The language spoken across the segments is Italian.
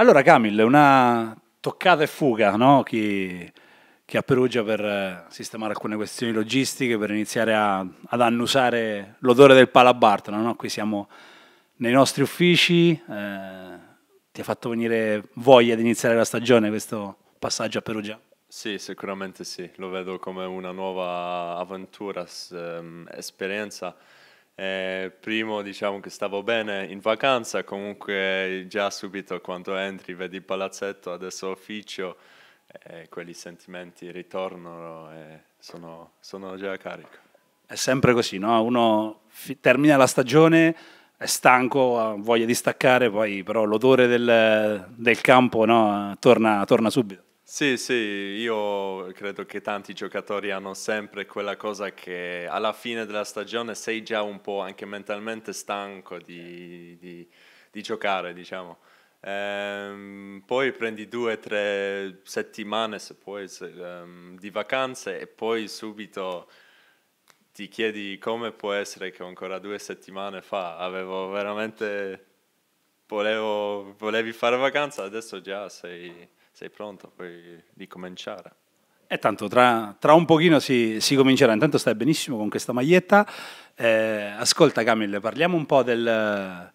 Allora Camille, una toccata e fuga, no? Chi, chi a Perugia per eh, sistemare alcune questioni logistiche, per iniziare a, ad annusare l'odore del palabartolo, no? Qui siamo nei nostri uffici, eh, ti ha fatto venire voglia di iniziare la stagione questo passaggio a Perugia? Sì, sicuramente sì, lo vedo come una nuova avventura, ehm, esperienza eh, primo diciamo che stavo bene in vacanza, comunque già subito quando entri vedi il palazzetto, adesso ufficio, eh, quegli sentimenti ritornano e eh, sono, sono già a carico. È sempre così, no? uno fi- termina la stagione, è stanco, ha voglia di staccare, poi però l'odore del, del campo no? torna, torna subito. Sì, sì, io credo che tanti giocatori hanno sempre quella cosa che alla fine della stagione sei già un po' anche mentalmente stanco di, di, di giocare, diciamo. Ehm, poi prendi due o tre settimane se puoi, se, um, di vacanze e poi subito ti chiedi come può essere che ancora due settimane fa avevo veramente volevo, volevi fare vacanza, adesso già sei, sei pronto, puoi ricominciare. E tanto tra, tra un pochino si, si, comincerà, intanto stai benissimo con questa maglietta. Eh, ascolta Camille, parliamo un po' del,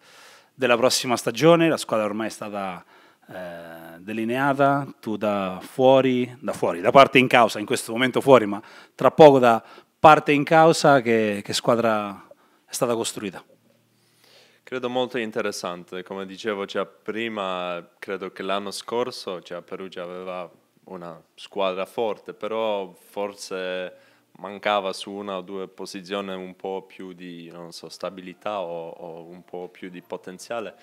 della prossima stagione, la squadra ormai è stata eh, delineata, tu da fuori, da fuori, da parte in causa, in questo momento fuori, ma tra poco da parte in causa che, che squadra è stata costruita. Credo molto interessante, come dicevo cioè, prima, credo che l'anno scorso cioè, Perugia aveva una squadra forte, però forse mancava su una o due posizioni un po' più di so, stabilità o, o, un po' più di potenziale.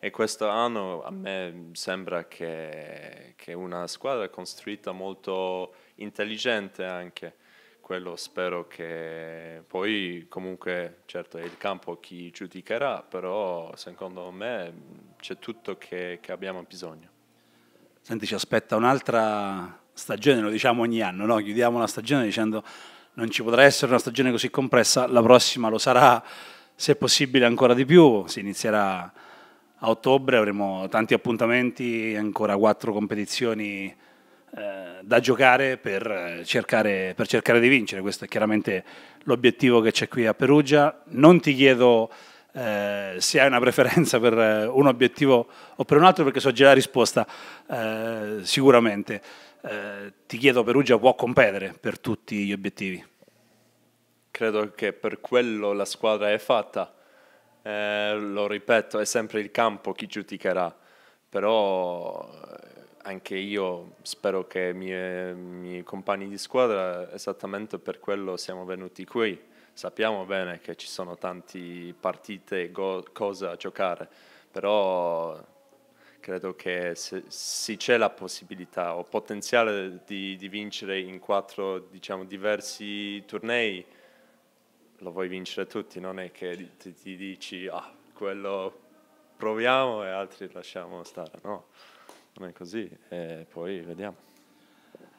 E questo anno a me sembra che, che una squadra costruita molto intelligente anche quello spero che poi comunque certo è il campo chi giudicherà, però secondo me c'è tutto che, che abbiamo bisogno. Senti, ci aspetta un'altra stagione, lo diciamo ogni anno, no? chiudiamo la stagione dicendo non ci potrà essere una stagione così compressa, la prossima lo sarà se possibile ancora di più, si inizierà a ottobre, avremo tanti appuntamenti, ancora quattro competizioni eh, da giocare per eh, cercare, per cercare, di vincere. Questo è chiaramente l'obiettivo che c'è qui a Perugia. Non ti chiedo eh, se hai una preferenza per eh, un obiettivo o per un altro, perché so già la risposta eh, sicuramente. Eh, ti chiedo, Perugia può competere per tutti gli obiettivi? Credo che per quello la squadra è fatta. lo ripeto, è sempre il campo chi giudicherà, però anche io spero che i miei, miei compagni di squadra esattamente per quello siamo venuti qui. Sappiamo bene che ci sono tante partite e cose a giocare, però credo che se, se c'è la possibilità o potenziale di, di vincere in quattro diciamo, diversi tornei, lo vuoi vincere tutti, non è che ti, ti dici ah, quello proviamo e altri lasciamo stare, no? non è così, e poi vediamo.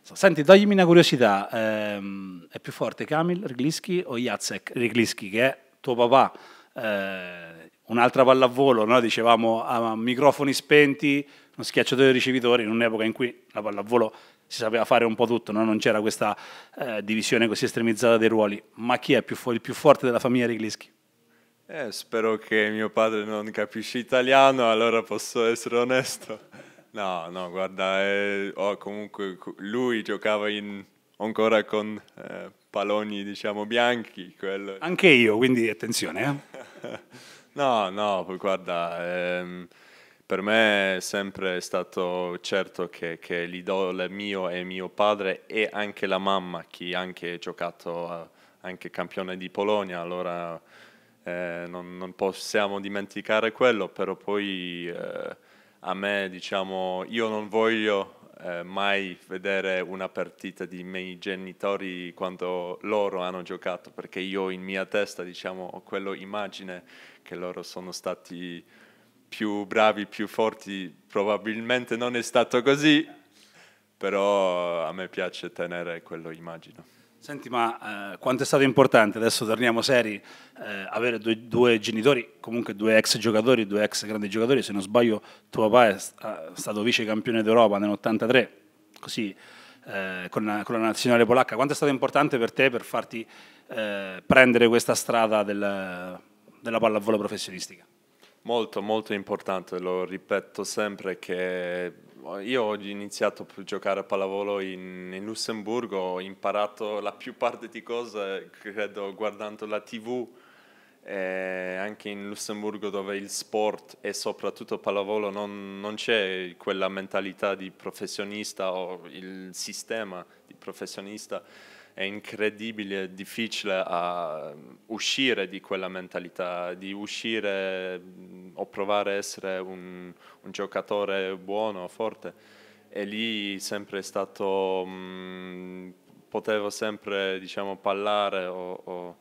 Senti, toglimi una curiosità, ehm, è più forte Kamil Riglischi o Jacek Riglischi, che è tuo papà? Eh, un'altra pallavolo, no? dicevamo a microfoni spenti, uno schiacciatore di ricevitori, in un'epoca in cui la pallavolo si sapeva fare un po' tutto, no? non c'era questa eh, divisione così estremizzata dei ruoli, ma chi è più fu- il più forte della famiglia Riglischi? Eh, spero che mio padre non capisci italiano, allora posso essere onesto. No, no, guarda, eh, oh, comunque lui giocava in, ancora con eh, paloni, diciamo, bianchi. Quello. Anche io, quindi attenzione. Eh. no, no, guarda, ehm, per me è sempre stato certo che, che l'idolo mio e mio padre e anche la mamma, che anche ha giocato a, eh, anche campione di Polonia, allora eh, non, non, possiamo dimenticare quello, però poi... Eh, a me, diciamo, io non voglio eh, mai vedere una partita di miei genitori quando loro hanno giocato, perché io in mia testa, diciamo, ho immagine che loro sono stati più bravi, più forti, probabilmente non è stato così, però a me piace tenere quello immagino. Senti, ma eh, quanto è stato importante, adesso torniamo seri, eh, avere due, due, genitori, comunque due ex giocatori, due ex grandi giocatori, se non sbaglio tuo papà è eh, stato vice campione d'Europa nell'83, così eh, con, la, con, la nazionale polacca, quanto è stato importante per te per farti eh, prendere questa strada del, della pallavolo professionistica? Molto, molto importante, lo ripeto sempre che io ho iniziato a giocare a pallavolo in, in, Lussemburgo, ho imparato la più parte di cose, credo, guardando la tv, eh, anche in Lussemburgo dove il sport e soprattutto pallavolo non, non c'è quella mentalità di professionista o il sistema di professionista è incredibile, difficile mm, uscire di quella mentalità, di uscire mm, o provare a essere un, un giocatore buono, forte. E lì sempre è stato, mh, mm, potevo sempre diciamo, parlare o, o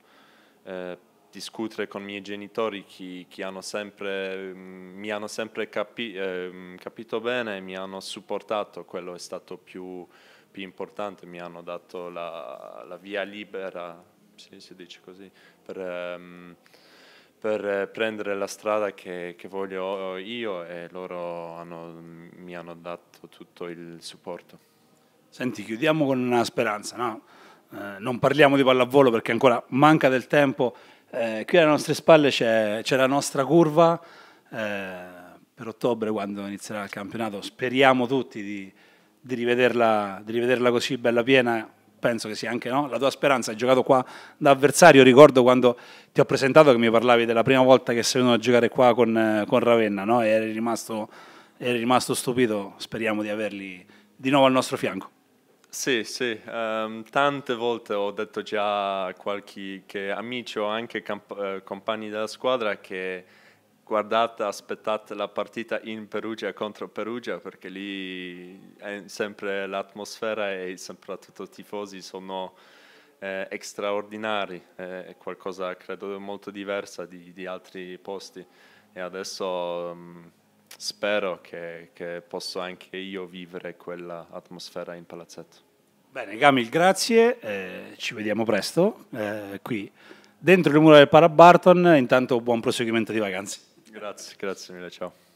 eh, discutere con i miei genitori che, che hanno sempre, mm, mi hanno sempre capi, eh, capito bene, mi hanno supportato, quello è stato più, più importante, mi hanno dato la, la via libera, sì, si dice così, per, ehm, per prendere la strada che, che, voglio io e loro hanno, mi hanno dato tutto il supporto. Senti, chiudiamo con una speranza, no? eh, non parliamo di pallavolo perché ancora manca del tempo eh, qui alle nostre spalle c'è, la nostra curva eh, per ottobre quando inizierà il campionato. Speriamo tutti di, di, rivederla, di rivederla, così bella piena. Penso che sia anche no? la tua speranza. Hai giocato qua da avversario. Ricordo quando ti ho presentato che mi parlavi della prima volta che sei venuto a giocare qua con, con Ravenna no? e eri rimasto, eri rimasto stupito. Speriamo di averli di nuovo al nostro fianco. Sì, sì, um, tante volte ho detto già a qualche che amici o anche camp- eh, compagni della squadra che guardate, aspettate la partita in Perugia contro Perugia perché lì è sempre l'atmosfera e soprattutto i tifosi sono eh, straordinari, è qualcosa credo molto diversa di, di altri posti e adesso... Um, spero che, che posso anche io vivere quella atmosfera in palazzetto. Bene, Gamil, grazie, eh, ci vediamo presto eh, qui dentro le mura del Parabarton, intanto buon proseguimento di vacanze. Grazie, grazie mille, ciao.